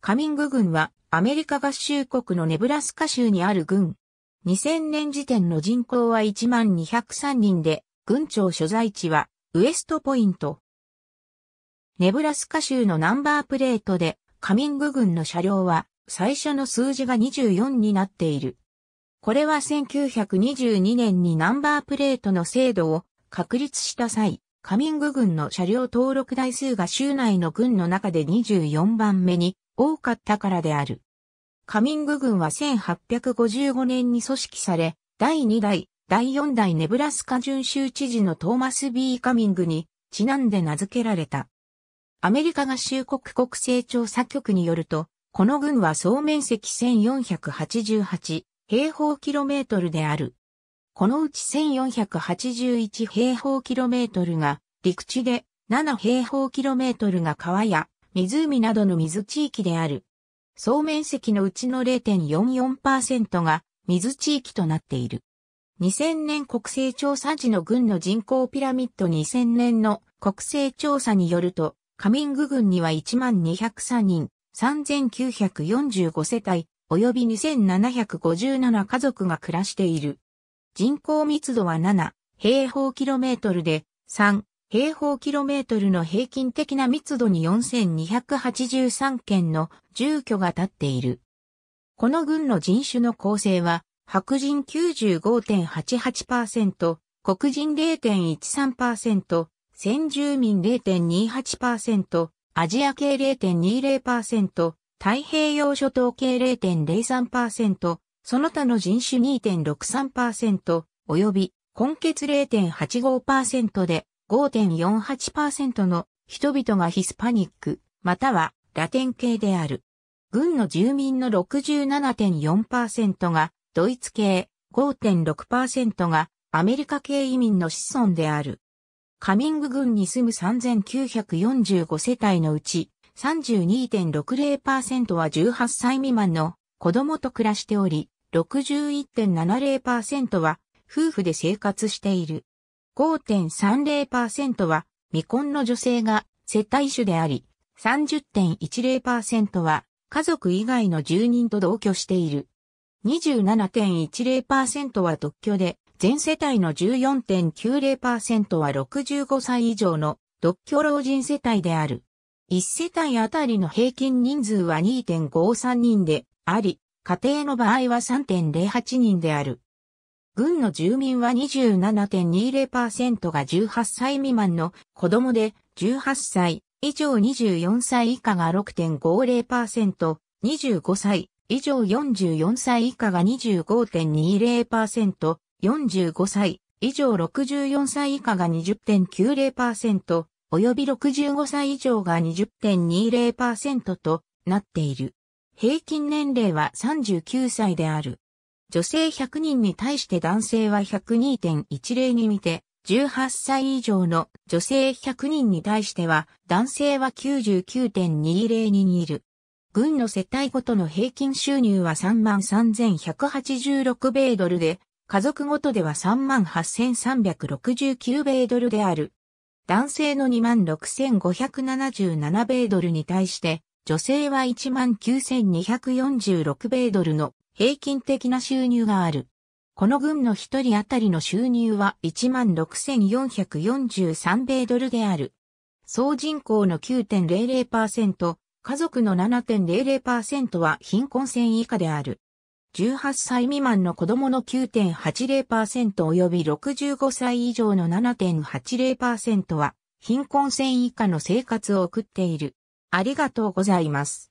カミング軍はアメリカ合衆国のネブラスカ州にある軍。2000年時点の人口は1203人で、軍庁所在地はウエストポイント。ネブラスカ州のナンバープレートで、カミング軍の車両は最初の数字が24になっている。これは1922年にナンバープレートの制度を確立した際、カミング軍の車両登録台数が州内の軍の中で24番目に多かったからである。カミング軍は1855年に組織され、第2代、第4代ネブラスカ準州知事のトーマス・ B・ カミングにちなんで名付けられた。アメリカ合衆国国勢調査局によると、この軍は総面積1488平方キロメートルである。このうち1481平方キロメートルが陸地で7平方キロメートルが川や湖などの水地域である。総面積のうちの0.44%が水地域となっている。2000年国勢調査時の軍の人口ピラミッド2000年の国勢調査によると、カミング軍には1203人、3945世帯、及び2757家族が暮らしている。人口密度は7、平方キロメートルで、3、平方キロメートルの平均的な密度に4283件の住居が建っている。この郡の人種の構成は、白人95.88%、黒人0.13%、先住民0.28%、アジア系0.20%、太平洋諸島系0.03%、その他の人種2.63%、及び、根血0.85%で、5.48%の人々がヒスパニック、またはラテン系である。軍の住民の67.4%がドイツ系、5.6%がアメリカ系移民の子孫である。カミング軍に住む3945世帯のうち32.60%は18歳未満の子供と暮らしており、61.70%は夫婦で生活している。5.30%は未婚の女性が接待主であり、30.10%は家族以外の住人と同居している。27.10%は独居で、全世帯の14.90%は65歳以上の独居老人世帯である。1世帯あたりの平均人数は2.53人であり、家庭の場合は3.08人である。軍の住民は27.20%が18歳未満の子供で、18歳以上24歳以下が6.50%、25歳以上44歳以下が25.20%、45歳以上64歳以下が20.90%、及び65歳以上が20.20%となっている。平均年齢は39歳である。女性100人に対して男性は102.10に見て、18歳以上の女性100人に対しては、男性は99.20にいる。軍の世帯ごとの平均収入は33,186米ドルで、家族ごとでは38,369米ドルである。男性の26,577米ドルに対して、女性は19,246米ドルの平均的な収入がある。この群の一人当たりの収入は16,443米ドルである。総人口の9.00%、家族の7.00%は貧困線以下である。18歳未満の子供の9.80%及び65歳以上の7.80%は貧困線以下の生活を送っている。ありがとうございます。